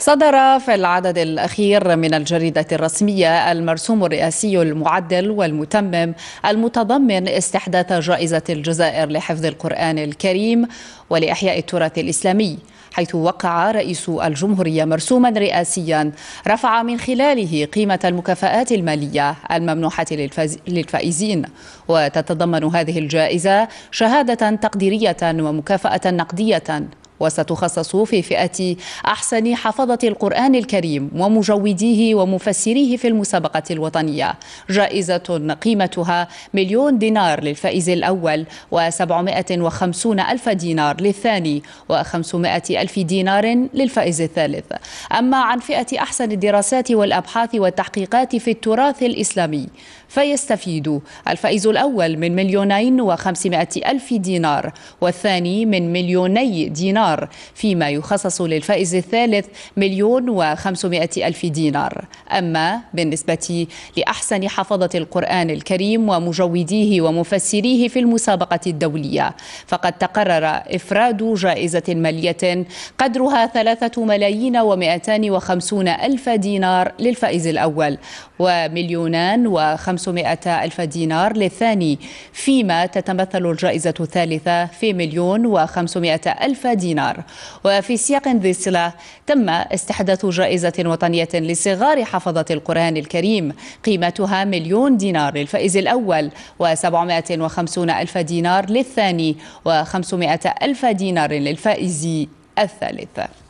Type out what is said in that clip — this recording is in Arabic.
صدر في العدد الأخير من الجريدة الرسمية المرسوم الرئاسي المعدل والمتمم المتضمن استحداث جائزة الجزائر لحفظ القرآن الكريم ولإحياء التراث الإسلامي حيث وقع رئيس الجمهورية مرسوما رئاسيا رفع من خلاله قيمة المكافآت المالية الممنوحة للفائزين وتتضمن هذه الجائزة شهادة تقديرية ومكافأة نقدية وستخصص في فئة أحسن حفظة القرآن الكريم ومجوديه ومفسريه في المسابقة الوطنية جائزة قيمتها مليون دينار للفائز الأول و750 ألف دينار للثاني و500 ألف دينار للفائز الثالث أما عن فئة أحسن الدراسات والأبحاث والتحقيقات في التراث الإسلامي فيستفيد الفائز الأول من مليونين وخمسمائة ألف دينار والثاني من مليوني دينار دينار فيما يخصص للفائز الثالث مليون وخمسمائة ألف دينار أما بالنسبة لأحسن حفظة القرآن الكريم ومجوديه ومفسريه في المسابقة الدولية فقد تقرر إفراد جائزة مالية قدرها ثلاثة ملايين ومائتان وخمسون ألف دينار للفائز الأول ومليونان وخمسمائة ألف دينار للثاني فيما تتمثل الجائزة الثالثة في مليون وخمسمائة ألف دينار دينار وفي سياق ذي الصلة تم استحداث جائزة وطنية لصغار حفظة القرآن الكريم قيمتها مليون دينار للفائز الأول و750 ألف دينار للثاني و500 ألف دينار للفائز الثالث